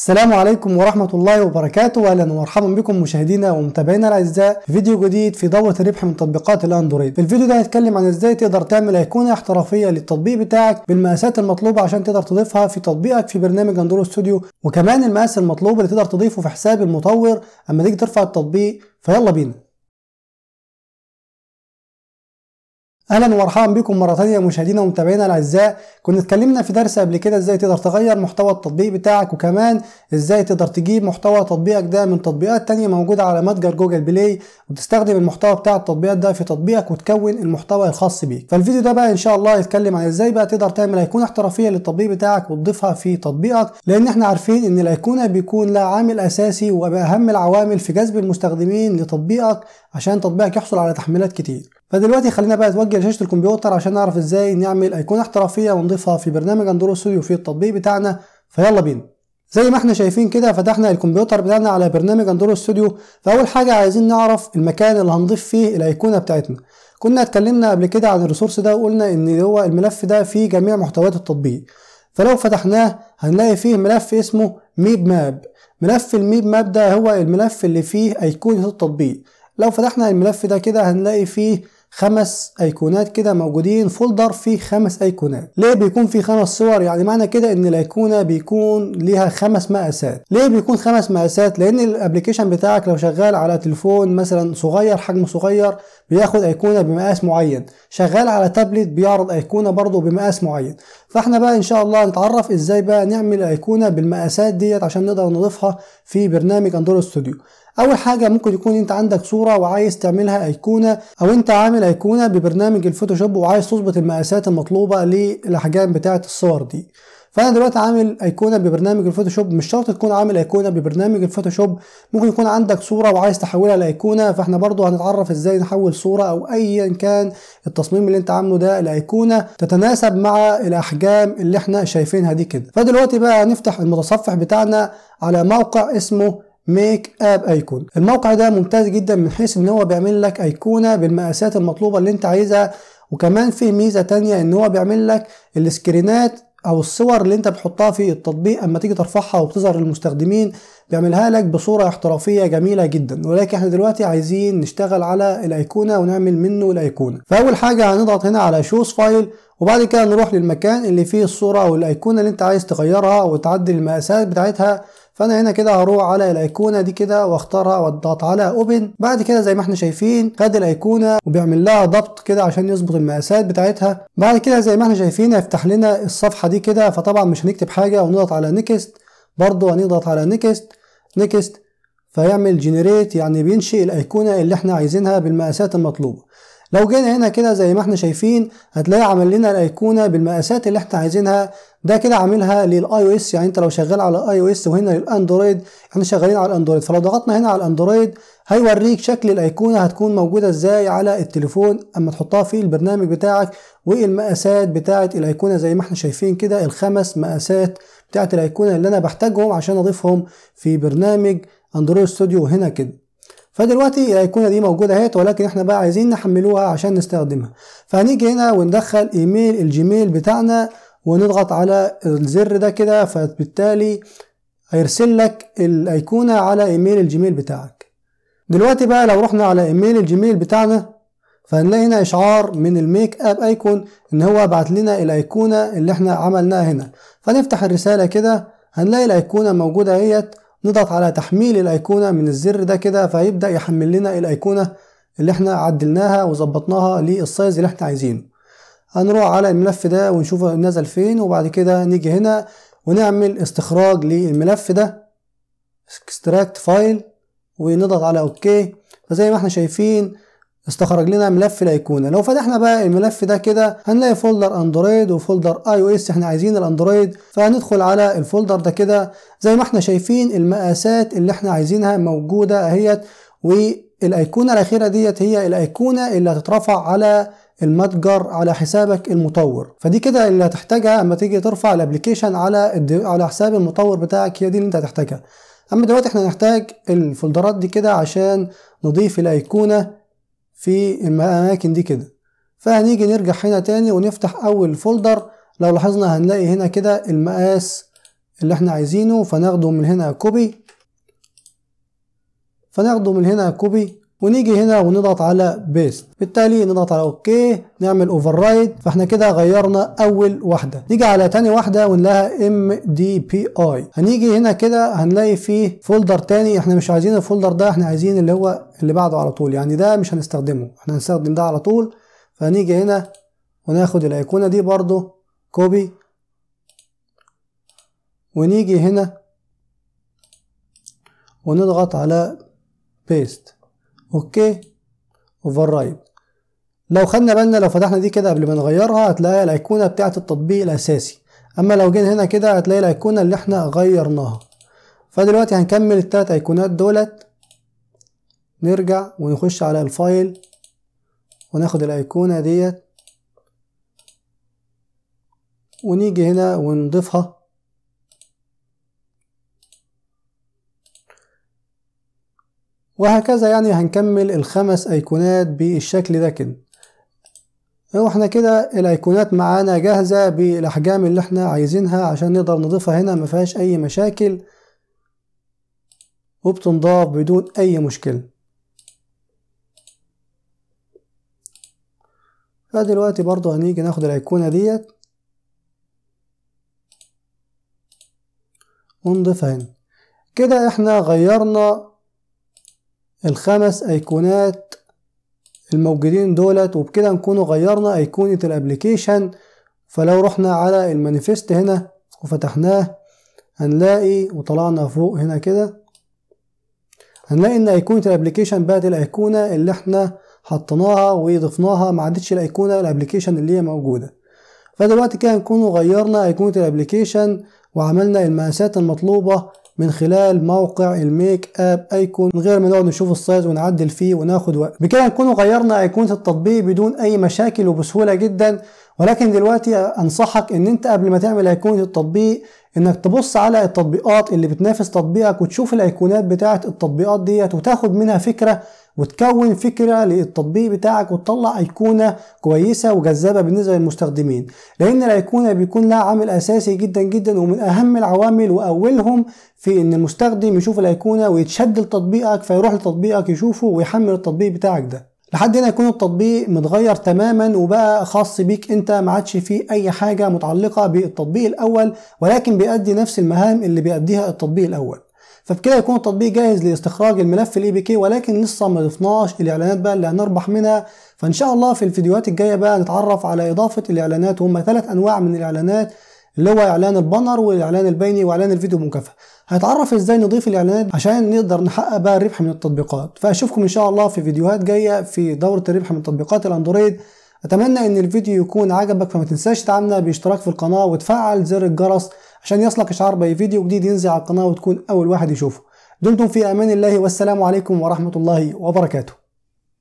السلام عليكم ورحمة الله وبركاته أهلا ومرحبا بكم مشاهدينا ومتابعينا الأعزاء في فيديو جديد في دورة الربح من تطبيقات الأندرويد في الفيديو ده هنتكلم عن إزاي تقدر تعمل أيقونة احترافية للتطبيق بتاعك بالمقاسات المطلوبة عشان تقدر تضيفها في تطبيقك في برنامج أندرويد ستوديو وكمان المقاس المطلوب اللي تقدر تضيفه في حساب المطور أما تيجي ترفع التطبيق فيلا بينا اهلا ومرحبا بكم مره ثانيه مشاهدينا ومتابعينا الاعزاء كنا اتكلمنا في درس قبل كده ازاي تقدر تغير محتوى التطبيق بتاعك وكمان ازاي تقدر تجيب محتوى تطبيقك ده من تطبيقات تانية موجوده على متجر جوجل بلاي وتستخدم المحتوى بتاع التطبيقات ده في تطبيقك وتكون المحتوى الخاص بيك فالفيديو ده بقى ان شاء الله يتكلم عن ازاي بقى تقدر تعمل ايقونه احترافيه للتطبيق بتاعك وتضيفها في تطبيقك لان احنا عارفين ان الايقونه بيكون لها عامل اساسي واهم العوامل في جذب المستخدمين لتطبيقك عشان تطبيقك يحصل على تحميلات كتير فدلوقتي خلينا بقى نوجه لشاشه الكمبيوتر عشان نعرف ازاي نعمل ايقونه احترافيه ونضيفها في برنامج اندرو ستوديو في التطبيق بتاعنا فيلا بينا زي ما احنا شايفين كده فتحنا الكمبيوتر بتاعنا على برنامج اندرو ستوديو فاول حاجه عايزين نعرف المكان اللي هنضيف فيه الايقونه بتاعتنا كنا اتكلمنا قبل كده عن الريسورس ده وقلنا ان هو الملف ده فيه جميع محتويات التطبيق فلو فتحناه هنلاقي فيه ملف اسمه ميب ماب ملف الميب ماب ده هو الملف اللي فيه ايقونه التطبيق لو فتحنا الملف ده كده هنلاقي فيه خمس ايقونات كده موجودين فولدر فيه خمس ايقونات ليه بيكون في خمس صور يعني معنى كده ان الايقونه بيكون ليها خمس مقاسات ليه بيكون خمس مقاسات لان الابلكيشن بتاعك لو شغال على تليفون مثلا صغير حجم صغير بياخد ايقونه بمقاس معين شغال على تابلت بيعرض ايقونه برضه بمقاس معين فاحنا بقى ان شاء الله نتعرف ازاي بقى نعمل ايقونه بالمقاسات ديت عشان نقدر نضيفها في برنامج اندرويد ستوديو اول حاجه ممكن يكون انت عندك صوره وعايز تعملها ايقونه او انت عامل ايقونه ببرنامج الفوتوشوب وعايز تظبط المقاسات المطلوبه للاحجام بتاعه الصور دي فانا دلوقتي عامل ايقونه ببرنامج الفوتوشوب مش شرط تكون عامل ايقونه ببرنامج الفوتوشوب ممكن يكون عندك صوره وعايز تحولها لايقونه فاحنا برضو هنتعرف ازاي نحول صوره او ايا كان التصميم اللي انت عامله ده لايقونه تتناسب مع الاحجام اللي احنا شايفينها دي كده فدلوقتي بقى هنفتح المتصفح بتاعنا على موقع اسمه ميك اب ايكون الموقع ده ممتاز جدا من حيث ان هو بيعمل لك ايقونه بالمقاسات المطلوبه اللي انت عايزها وكمان في ميزه تانية ان هو بيعمل لك السكرينات او الصور اللي انت بتحطها في التطبيق اما تيجي ترفعها وبتظهر للمستخدمين بيعملها لك بصورة احترافية جميلة جدا ولكن احنا دلوقتي عايزين نشتغل على الايقونة ونعمل منه الايقونة فاول حاجة هنضغط هنا على شوز فايل وبعد كده نروح للمكان اللي فيه الصورة او الايقونة اللي انت عايز تغيرها وتعدل المقاسات بتاعتها فانا هنا كده هروح على الايقونه دي كده واختارها واضغط على اوبن بعد كده زي ما احنا شايفين خد الايقونه وبيعمل لها ضبط كده عشان يظبط المقاسات بتاعتها بعد كده زي ما احنا شايفين هيفتح لنا الصفحه دي كده فطبعا مش هنكتب حاجه ونضغط على نيكست برضه هنضغط على نيكست نيكست فيعمل جنريت يعني بينشئ الايقونه اللي احنا عايزينها بالمقاسات المطلوبه لو جينا هنا كده زي ما احنا شايفين هتلاقي عمل لنا الايقونه بالمقاسات اللي احنا عايزينها ده كده عاملها للاي او اس يعني انت لو شغال على الاي او اس وهنا للاندرويد احنا شغالين على الاندرويد فلو ضغطنا هنا على الاندرويد هيوريك شكل الايقونه هتكون موجوده ازاي على التليفون اما تحطها في البرنامج بتاعك والمقاسات بتاعه الايقونه زي ما احنا شايفين كده الخمس مقاسات بتاعه الايقونه اللي انا بحتاجهم عشان اضيفهم في برنامج اندرويد ستوديو هنا كده فدلوقتي الايقونه دي موجوده اهي ولكن احنا بقى عايزين نحملوها عشان نستخدمها فهنيجي هنا وندخل ايميل الجيميل بتاعنا ونضغط على الزر ده كده فبالتالي هيرسل لك الايقونه على ايميل الجيميل بتاعك دلوقتي بقى لو رحنا على ايميل الجيميل بتاعنا فهنلاقي هنا اشعار من الميك اب ايكون ان هو بعت لنا الايقونه اللي احنا عملناها هنا فنفتح الرساله كده هنلاقي الايقونه موجوده اهيت نضغط على تحميل الأيقونة من الزر ده كده فهيبدأ يحمل لنا الأيقونة اللي احنا عدلناها وظبطناها للسايز اللي احنا عايزينه هنروح على الملف ده ونشوف نزل فين وبعد كده نيجي هنا ونعمل استخراج للملف ده extract file ونضغط على اوكي فزي ما احنا شايفين استخرج لنا ملف الايقونه لو فتحنا بقى الملف ده كده هنلاقي فولدر اندرويد وفولدر اي او اس احنا عايزين الاندرويد فهندخل على الفولدر ده كده زي ما احنا شايفين المقاسات اللي احنا عايزينها موجوده اهيت والايقونه الاخيره ديت هي الايقونه اللي هتترفع على المتجر على حسابك المطور فدي كده اللي هتحتاجها اما تيجي ترفع الابلكيشن على على حساب المطور بتاعك هي دي اللي انت هتحتاجها اما دلوقتي احنا هنحتاج الفولدرات دي كده عشان نضيف الايقونه في الأماكن دي كده فهنيجي نرجع هنا تاني ونفتح أول فولدر لو لاحظنا هنلاقي هنا كده المقاس اللي احنا عايزينه فناخده من هنا كوبي فناخده من هنا كوبي ونيجي هنا ونضغط على بيست بالتالي نضغط على اوكي نعمل اوفر فاحنا كده غيرنا اول واحده نيجي على تاني واحده ونلاقيها ام دي بي اي هنيجي هنا كده هنلاقي فيه فولدر تاني احنا مش عايزين الفولدر ده احنا عايزين اللي هو اللي بعده على طول يعني ده مش هنستخدمه احنا هنستخدم ده على طول فهنيجي هنا وناخد الايقونه دي برضو كوبي ونيجي هنا ونضغط على بيست اوكي اوفر رايت لو خدنا بالنا لو فتحنا دي كده قبل ما نغيرها هتلاقي الايقونه بتاعه التطبيق الاساسي اما لو جينا هنا كده هتلاقي الايقونه اللي احنا غيرناها فدلوقتي هنكمل التلات ايقونات دولت نرجع ونخش على الفايل وناخد الايقونه ديت ونيجي هنا ونضيفها وهكذا يعني هنكمل الخمس ايقونات بالشكل ده كده واحنا كده الايقونات معانا جاهزة بالاحجام اللي احنا عايزينها عشان نقدر نضيفها هنا مفيهاش اي مشاكل وبتنضاف بدون اي مشكلة فدلوقتي برضو هنيجي ناخد الايقونة ديت ونضيفها هنا كده احنا غيرنا الخمس ايقونات الموجودين دولت وبكده نكون غيرنا ايقونة الابليكيشن فلو رحنا على المانيفست هنا وفتحناه هنلاقي وطلعنا فوق هنا كده هنلاقي ان ايقونة الابليكيشن بقت الايقونة اللي احنا حطيناها وضفناها ما عادتش الايقونة الابليكيشن اللي هي موجودة فدلوقتي كده نكون غيرنا ايقونة الابليكيشن وعملنا المقاسات المطلوبة من خلال موقع الميك اب ايكون من غير ما نقعد نشوف السايز ونعدل فيه وناخد وقت بكده نكون غيرنا ايقونه التطبيق بدون اي مشاكل وبسهوله جدا ولكن دلوقتي انصحك ان انت قبل ما تعمل ايقونه التطبيق انك تبص على التطبيقات اللي بتنافس تطبيقك وتشوف الايقونات بتاعه التطبيقات ديت وتاخد منها فكره وتكون فكره للتطبيق بتاعك وتطلع ايقونه كويسه وجذابه بالنسبه للمستخدمين لان الايقونه بيكون لها عامل اساسي جدا جدا ومن اهم العوامل واولهم في ان المستخدم يشوف الايقونه ويتشد لتطبيقك فيروح لتطبيقك يشوفه ويحمل التطبيق بتاعك ده لحد هنا يكون التطبيق متغير تماما وبقى خاص بيك انت ما عادش فيه اي حاجه متعلقه بالتطبيق الاول ولكن بيأدي نفس المهام اللي بيأديها التطبيق الاول فبكده يكون التطبيق جاهز لاستخراج الملف الاي بي كي ولكن لسه ما ضفناش الاعلانات بقى اللي هنربح منها فان شاء الله في الفيديوهات الجايه بقى نتعرف على اضافه الاعلانات وهم ثلاث انواع من الاعلانات اللي هو اعلان البانر والاعلان البيني واعلان الفيديو مكافاه هتعرف ازاي نضيف الاعلانات عشان نقدر نحقق بقى الربح من التطبيقات فاشوفكم ان شاء الله في فيديوهات جايه في دوره الربح من تطبيقات الاندرويد اتمنى ان الفيديو يكون عجبك فما تنساش تعملنا باشتراك في القناه وتفعل زر الجرس عشان يصلك اشعار باي فيديو جديد ينزل على القناه وتكون اول واحد يشوفه دمتم في امان الله والسلام عليكم ورحمه الله وبركاته